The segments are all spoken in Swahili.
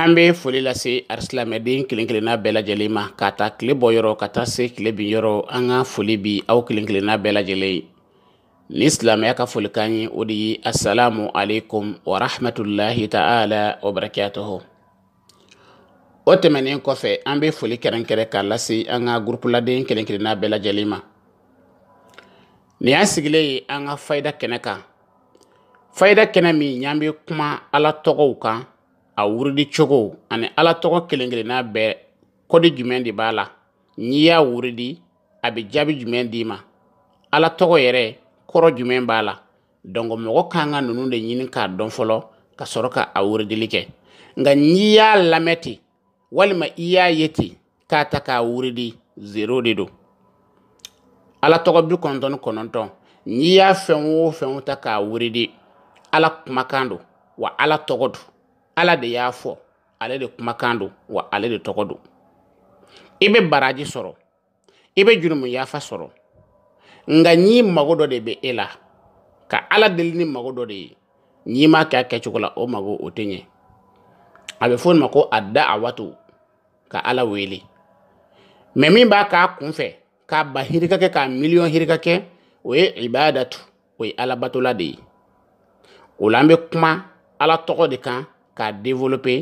an be foli lase arisilamɛden kelenna bɛɛ lajɛlen ma ka ta kile bɔ yɔrɔ ka taa se kile bin yɔrɔ an ka foli bi aw kelenna bɛɛ lajɛlen ye ni silamɛya ka folikan ye o de ye assalamu alaikum wa ta'ala wa o tɛmɛnin kɔfɛ an be foli kɛrɛnkɛrɛ k'a lase an ka gurupuladen kelenna bɛɛ lajɛlen ma ni y'an sigilen ye an ka fayida kɛnɛ kan fayida kɛnɛ min y'an be kuma ala tɔgɔw kan a wurudi cogo ani ala tɔgɔ kelen kelenna bɛɛ kɔdi jumɛn de b'a la n'i y'a wurudi a be jaabi jumɛn d'i ma ala tɔgɔ yɛrɛ kɔrɔ jumɛn b'a la dɔnku mɔgɔ kan ka nunu de ɲini k'a dɔn fɔlɔ ka sɔrɔ ka a wuridili kɛ nka n'i y'a lamɛn ten walima i y'a ye ten k'a ta k'a wuridi zero de do ala tɔgɔ bi kɔnɔntɔn ni kɔnɔntɔn n'i y'a fɛn o fɛn ta k'a wuridi ala kumakan wa ala tɔgɔ ala de y'a fɔ ale de kumakan don wa ale de tɔgɔ don i bɛ baraji sɔrɔ i bɛ jurumu yafa sɔrɔ nka ɲi mago dɔ de bɛ e la ka ala deli ni mago dɔ de ye n'i m'a kɛ a kɛcogo la o mago o tɛ ɲɛ a bɛ fɔ nin ma ko a da a wato ka ala wele mɛ min b'a k'a kun fɛ k'a ba hirika kɛ k'a miliyɔn hirika kɛ o ye ibadatu o ye alabatola de ye o la an bɛ kuma ala tɔgɔ de kan k'a développer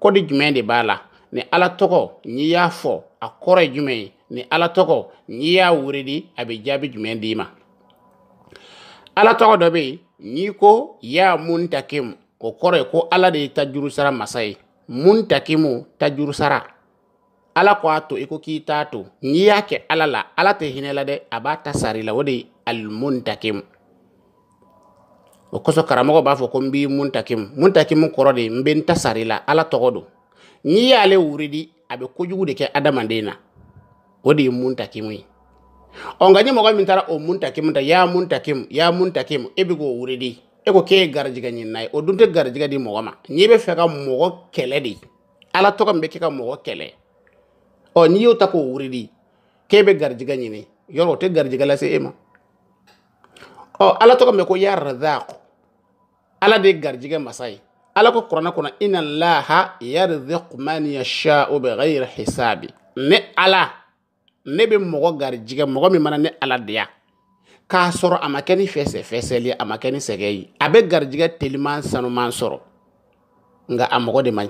kɔdi jumɛn de b'a la ni ala tɔgɔ n'i y'a fɔ a kɔrɔ ye jumɛn ye ni ala tɔgɔ n'i y'a weredi a bɛ jaabi jumɛn d'i ma ala tɔgɔ dɔ be n'i ko ya muntakim takim o kɔrɔ ye ko ala de ye tajuru sara masa ye mun takimu tajuru sara ala ko a to i ko k'i t'a to n'i y'a kɛ ala la ala tɛ hinɛ la dɛ a b'a ta sari la o de ye alimun o kosɔn karamɔgɔ b'a fɔ ko n b'i muntakimu muntakimu kɔrɔ de n bɛ n ta sari la ala tɔgɔ don n'i y'ale wuridi a bɛ kojugu de kɛ adamaden na o de ye muntakimu ye ɔ nka ni mɔgɔ min taara o muntakimu ta ya muntakimu ya muntakimu e bɛ k'o wuridi e ko k'e ye garijɛgɛ ɲinina ye o dun tɛ garijɛgɛ di mɔgɔ ma n'i bɛ fɛ ka mɔgɔ kɛlɛ de ala tɔgɔ min bɛ kɛ ka mɔgɔ kɛlɛ ɔ n'i y'o ta k'o wuridi k'e bɛ garijɛgɛ ɲini yɔrɔ o tɛ garijɛgɛ lase e ma ɔ ala tɔgɔ min bɛ ko ya razaq ala de garijɛgɛ masa ala ko kuranɛ kɔnɔ ina laha yariziku man yashau bighayri hisabi ne ala ne bɛ mɔgɔ garijɛgɛ mɔgɔ min mana ne ala diya k'a sɔrɔ a ma kɛ ni fɛsɛfɛsɛli ye a ma kɛ teliman sanuman sɔrɔ nka a mɔgɔ de man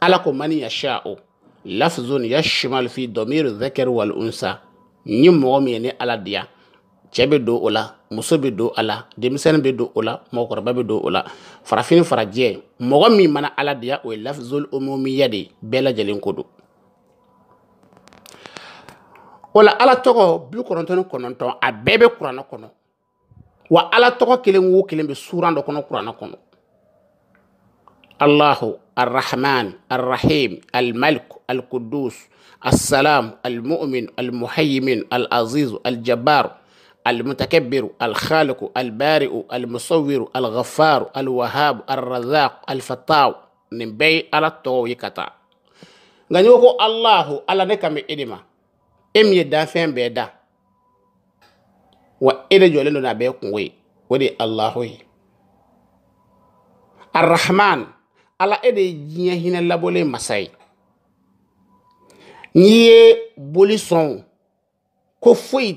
ala ko man yashau lafzun yashmal fi damir dhakari wal unsa ni mɔgɔ min ne ala diya cɛ bɛ don o muso bɛ don a la denmisɛnnin bɛ don o la mɔgɔkɔrɔba bɛ don o la farafin farajɛ mɔgɔ min mana ala de o ye lafizol omomiya de bɛɛ lajɛlen ko don o la ala tɔgɔ bi kɔnɔntɔn ni kɔnɔntɔn a bɛɛ bɛ kuranɛ kɔnɔ wa ala tɔgɔ kelen wo kelen bɛ suran dɔ kɔnɔ kuranɛ kɔnɔ allahu arrahman arrahim almalik alkudus assalam almu'min almuhaymin alaziz aljabbar المتكبر الخالق البارئ المصور الغفار الوهاب الرزاق الفتاو نبي على تو يكتا غنيوكو الله على نكم إدما إم يدا بيدا وإذا جولنو نبيكم وي ودي الله وي الرحمن على إدي جيه هنا لبولي مساي نيه بولي سون ko foyi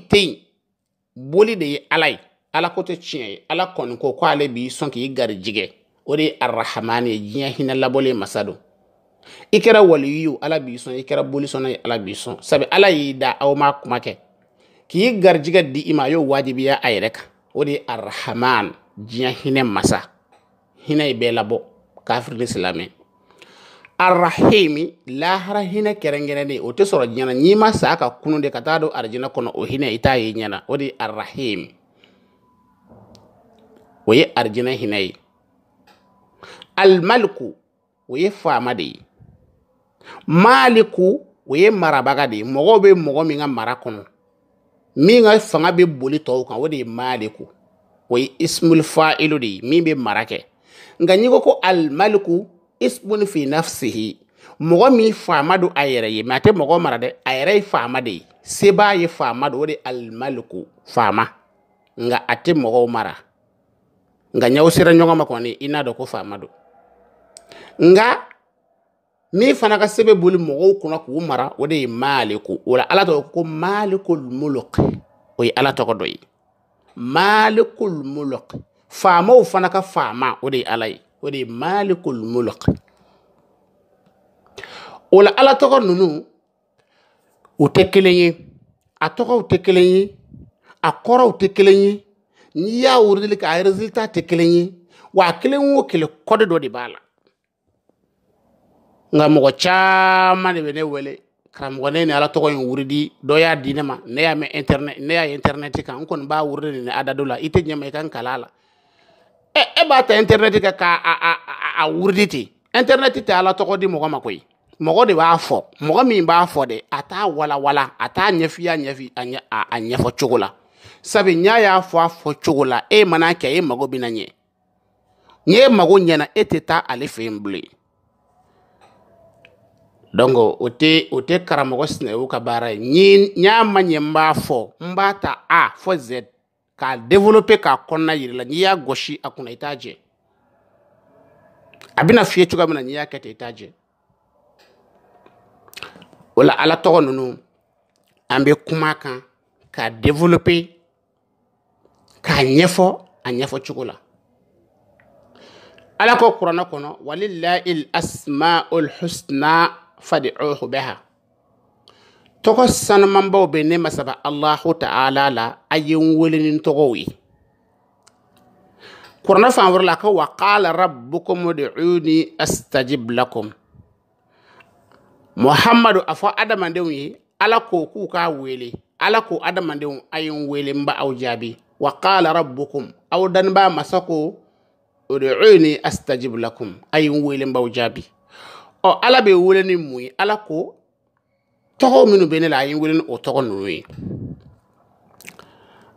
boli de ye ala ye ala ko tɛ tiɲɛ ye ala kɔni ko ko ale b'i sɔn k'i garijigɛ o de ye arahamani ye diɲɛ hinɛ labɔle masa don i kɛra waliyu ye ala b'i sɔn i kɛra boli sɔnna ye ala b'i sɔn sabu ala y'i da aw ma kuma kɛ k'i garijigɛ di i ma a y'o waajibiya a yɛrɛ kan o de ye arahaman diɲɛ hinɛ masa hinɛ ye bɛɛ labɔ kafiri ni silamɛ arrahimi lahara hinɛ kɛrɛnkɛrɛnnen o tɛ sɔrɔ diɲɛna n'i sa ka kunu ka taa don arijinɛ kɔnɔ o hinɛ i ye ɲɛna o de arrahim o ye arijinɛ hinɛ ye almaliku o ye faama de ye maliku o ye marabaga de ye mɔgɔw bɛ mɔgɔ min ka mara kɔnɔ min ka fanga bɛ boli tɔw kan o de ye maliku o ye ismul fa'ilu de ye min bɛ mara kɛ nka n'i ko ko alimaliku ismun fi nafsihi mɔgɔ min faama don a yɛrɛ ye mɛ a tɛ mɔgɔ mara dɛ a yɛrɛ ye faama de ye se b'a ye faama don o de ye faama nka a tɛ mɔgɔw mara nka ɲɛw sera ɲɔgɔn ma kɔni i n'a dɔn ko faama don nka min fana ka sɛbɛn boli mɔgɔw kɔnɔ k'u mara o de ye maaliku o la ala tɔgɔ ko malikul muluk o ye ala tɔgɔ dɔ ye maalikul muluk faamaw fana ka faama o de ye ala ye o de ye malikul mulk o la ala tɔgɔ ninnu u tɛ kelen ye a tɔgɔw tɛ kelen ye a kɔrɔw tɛ kelen ye n'i y'a wurudili kɛ a resultat tɛ kelen ye wa a kelen o kelen kɔdi dɔ de b'a la nka mɔgɔ caman de bɛ ne wele karamɔgɔ ne ni ala tɔgɔ in wuridi dɔ y'a di ne ma ne y'a mɛn internet ne y'a ye internet kan n kɔni b'a wuridi nin adado la i tɛ ɲɛ i ka n kala a la e e b'a ta intɛrɛnɛti kɛ k'a a wuridi ten intɛrɛnɛti tɛ ala tɔgɔ di mɔgɔ ma koyi mɔgɔ de b'a fɔ mɔgɔ min b'a fɔ de a t'a walawala a t'a ɲɛfiya ɲɛfi a ɲɛfɔ cogo la sabu n'a y'a fɔ a fɔ cogo la e mana kɛ e mago bɛna ɲɛ n'i e mago ɲɛna e tɛ taa ale fɛ yen bilen donc o tɛ o tɛ karamɔgɔ sinɛw ka baara ye ni n'a ma ɲɛ n b'a fɔ n b'a ta a fɔ z k'a développer k'a kɔnɔna yira la n'i y'a gosi a kunna i t'a jɛ a bɛna f'i ye cogoya min na n'i y'a kɛ ten i t'a jɛ o la ala tɔgɔ ninnu an bɛ kuma a kan k'a développer k'a ɲɛfɔ a ɲɛfɔ cogo la ala ko kuranɛ kɔnɔ walilahi asmaul husna fadi'uhu biha togo sanuman baw be ne masaba allahu ta'ala la a ye n welenin togow ye kurana fan wɛrɛ la ko wa qala rabbukum ud'uni astajib lakum muhammadu a fɔ adamadenw ye ala ko k'u k'a wele ala ko adamadenw a ye n wele n ba aw jaabi wa qala rabbukum aw danibaa masa ko ud'uni astajib lakum a ye n wele n b'aw jaabi ɔ ala bɛ wele mun ye ala ko tɔgɔ minnu bɛ ne la a ye n wele ni o tɔgɔ ninnu ye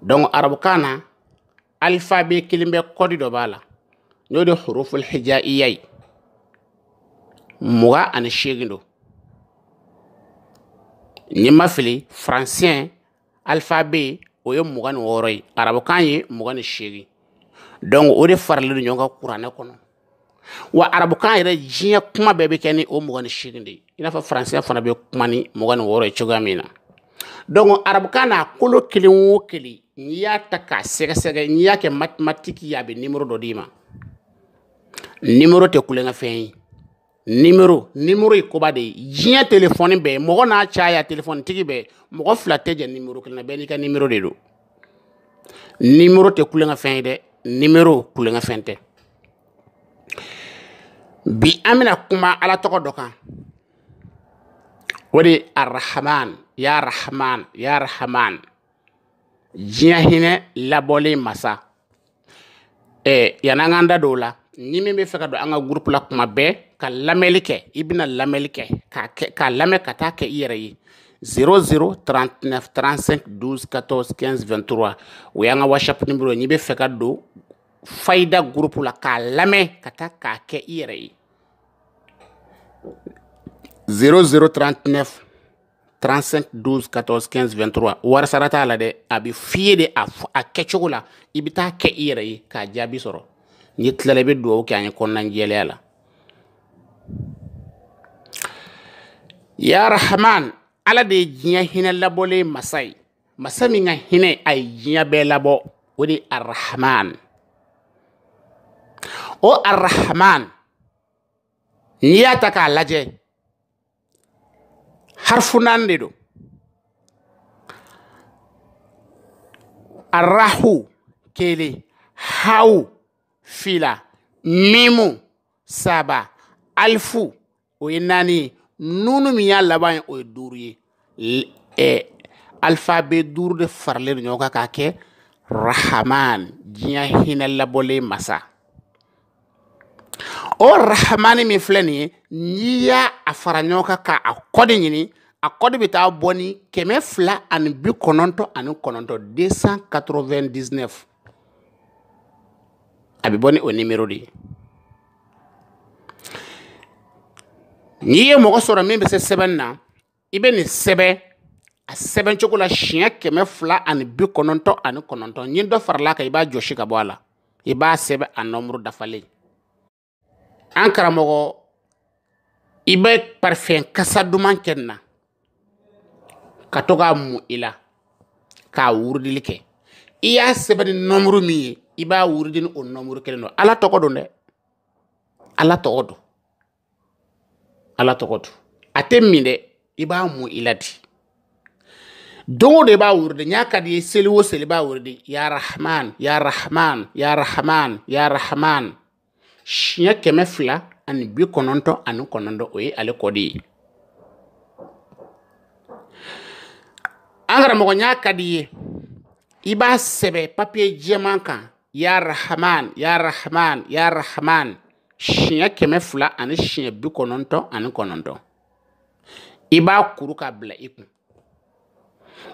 dɔnku arabukan na alifabe kelen bɛ kɔdi dɔ b'a la n'o de huruful hijaiya ye mugan ani seegin don ni ma fili faransiyɛn alifabe o ye mugan ni wɔɔrɔ ye arabukan ye mugan ni seegin dɔnku o de faralen do ɲɔgɔn kan kuranɛ kɔnɔ wa arabukan yɛrɛ diɲɛ kuma bɛɛ bɛ kɛ ni o mɔgɔ ni seegin de ye i n'a fɔ faransɛ fana bɛ kuma ni mɔgɔ ni wɔɔrɔ ye cogoya min na donc arabukan n'a kolo kelen o kelen n'i y'a ta k'a sɛgɛsɛgɛ n'i y'a kɛ mathématique ye a bɛ numéro dɔ d'i ma numéro tɛ kulonkɛfɛn ye numéro numéro ye koba de ye diɲɛ telefɔni bɛɛ mɔgɔ n'a caya telefɔnitigi bɛɛ mɔgɔ fila tɛ jɛ numéro kelen na bɛɛ n'i ka numéro de don numéro tɛ kulonkɛfɛn ye dɛ numéro kulonkɛfɛn tɛ bi an bɛna kuma ala tɔgɔ dɔ kan o de ye ya rahman ya rahman diɲɛ hinɛ labɔlen masa eh, yan'an k'an da don la ni min fɛ ka don an ka gurupu la kuma bɛɛ ka lamɛnli kɛ i kɛ k'a lamɛn ka taa kɛ i yɛrɛ ye 00 39 35 12 14 15 23 o y'an ka whatsapp numéro n'i bɛ fɛ ka don gurupu la k'a lamɛn ka taa k'a kɛ i yɛrɛ ye 0039 35 12 14 15 23 wari sarata la de a bɛ f'i de a a kɛcogo la i bɛ taa kɛ i yɛrɛ ye k'a jaabi sɔrɔ n'i tilala i bɛ dugawu kɛ an ye kɔnɔna jɛlenya la ya rahaman ala de ye diɲɛ hinɛ labɔlen masa ye masa min ka hinɛ a ye diɲɛ bɛɛ labɔ o de ye arahaman o arahaman n'i y'a ta k'a lajɛ harfu naani de don arahu kelen hawu fila mimu saba alfu o ye naani nunu min y'a laban ye o ye duuru ye eh, alifabe duuru de faralen don ɲɔgɔn kan k'a kɛ rahaman diɲɛ hinɛ labɔlen masa o rahamani min filɛ nin ye n'i y'a a fara ɲɔgɔn kan k'a kɔdi ɲini a kɔdi bɛ taa bɔ ni kɛmɛ fila ani bi kɔnɔntɔn ani kɔnɔntɔn deux cent quatre vingt dix neuf a bɛ bɔ ni o nimero de ye n'i ye mɔgɔ sɔrɔ min bɛ se sɛbɛnni na i bɛ nin sɛbɛn a sɛbɛn cogo la siɲɛ kɛmɛ fila ani bi kɔnɔntɔn ani kɔnɔntɔn ni dɔ farala a kan i b'a jɔsi ka bɔ a la i b'a sɛbɛn a nɔmuru dafalen an karamogo i be parfen kasa duman ken na ka to ga mu ila ka wurdili ke i ye sɛbɛni nɔmuru min ye i b'a wuridi ni o nɔmuru kelen do ala tɔgɔ don dɛ ala tɔgɔ do ala tɔgɔ do a tɛ min dɛ i b'a mu i la di don o don i b'a wuridi n y'a ka di i ye seli o seli i b'a wuridi yarahamani yarahamani yarahamani yarahamani. Yara siɲɛ kɛmɛ fila ani bi kɔnɔntɔn ani kɔnɔntɔn o ye ale kɔdi ye an karamɔgɔnya ka di ye i b'a sɛbɛ papiye jɛman kan ya rahman ya rahman ya rahman siɲɛ kɛmɛ fila ani siɲɛ bi kɔnɔntɔn ani kɔnɔntɔn i b'a kuru k'a bila i kun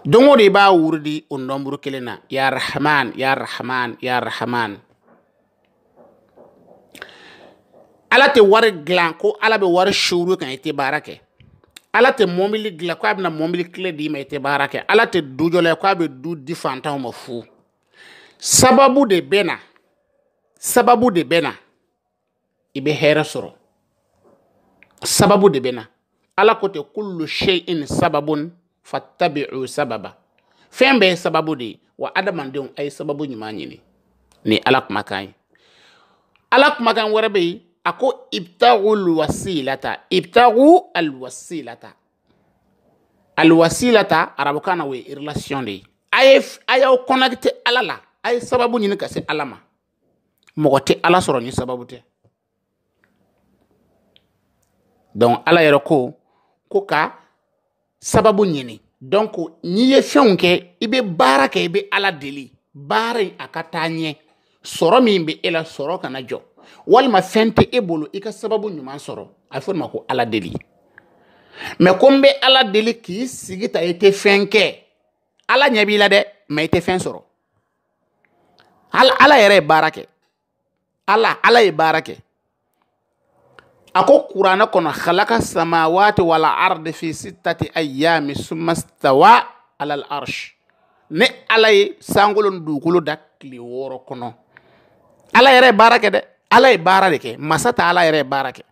don o don i b'a wuridi o nɔnburu kelen na ya rahman ya rahman ya rahman ala tɛ wari dilan ko ala bɛ wari suru kan i e tɛ baara kɛ ala tɛ mɔbili dilan ko a bɛna mɔbili kile d'i ma i e tɛ baara kɛ ala tɛ du jɔ la ye ko a bɛ du di fantanw ma fu sababu de bɛ na sababu de bɛ na i bɛ hɛrɛ sɔrɔ sababu de bɛ na ala ko tɛ kulu shay'in sababun fattabi'u sababa fɛn bɛɛ ye sababu de ye wa adamadenw a ye sababu ɲuman ɲini ni ala kumakan ye ala kumakan wɛrɛ bɛ yen ako ibtaru alwasilata ibtaru alwasilata alwasilata arabukan we o relation de aye aye ye a y'aw connecte ala la sababu ɲini kase alama ala ma ala soro ni sababu te don ala yeroko ko sababu ɲini donc n'i ye fionke ibe i ibe ala deli bare akatanye soro mi taa ela soro min kana jɔ walima fɛn tɛ e bolo i ka sababu ɲuman sɔrɔ a bɛ fɔ o de ma ko ala deli mɛ ko n bɛ ala deli k'i sigi ta i tɛ fɛn kɛ ala ɲɛ b'i la dɛ mɛ i tɛ fɛn sɔrɔ ala ala yɛrɛ ye baara kɛ ala ala ye baara kɛ a ko kuranɛ kɔnɔ halaka samawati wala ardi fi sitati ayami summa stawa ala al arsh ni ala ye sankolo dugukolo da tile wɔɔrɔ kɔnɔ ala yɛrɛ ye baara kɛ dɛ ala ye baara de kɛ masa ta ala yɛrɛ ye baara kɛ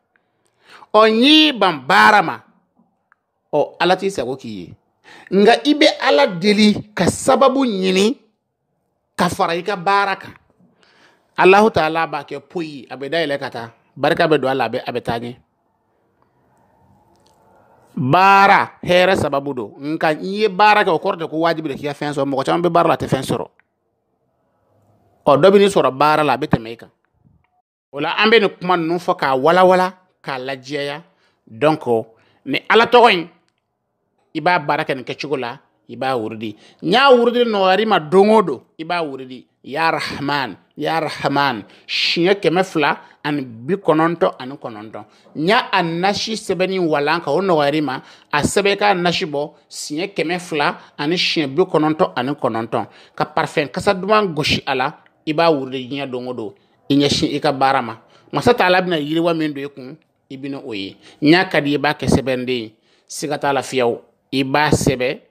ɔ n'i ban baara ma ɔ ala t'i sago k'i ye nka i bɛ ala deli ka sababu ɲini ka fara i ka baara kan alahu taala b'a kɛ poyi a bɛ dayɛlɛ ka taa barika bɛ don a la a bɛ a taa ɲɛ baara hɛrɛ sababu don nka n'i ye baara kɛ o kɔrɔ tɛ ko wajibi de k'i ka fɛn sɔrɔ mɔgɔ caman bɛ baara la a tɛ fɛn sɔrɔ ɔ dɔ bɛ n'i sɔrɔ baara la a bɛ tɛmɛ i kan o la an bɛ nin kuma ninnu fɔ k'a walawala k'a lajɛya donc ni ala tɔgɔ in i b'a baara kɛ nin kɛcogo la i b'a wuridi n y'a wuridi nɔgɔyar'i ma don o don i b'a wuridi ya rahman ya rahman siɲɛ kɛmɛ fila ani bi kɔnɔntɔn ani kɔnɔntɔn n y'a a nasi sɛbɛnni walan kan o nɔgɔyar'i ma a sɛbɛn i k'a nasi bɔ siɲɛ kɛmɛ fila ani siɲɛ bi kɔnɔntɔn ani kɔnɔntɔn ka parifɛn kasa duman gosi a la i b'a wuridi diɲɛ don o don i ɲɛsin i ka baara ma masa taala bɛna yiriwa min don i kun i bɛna o ye n'a ka di i b'a kɛ sɛbɛnden ye siga t'a la fiyewu i b'a sɛbɛn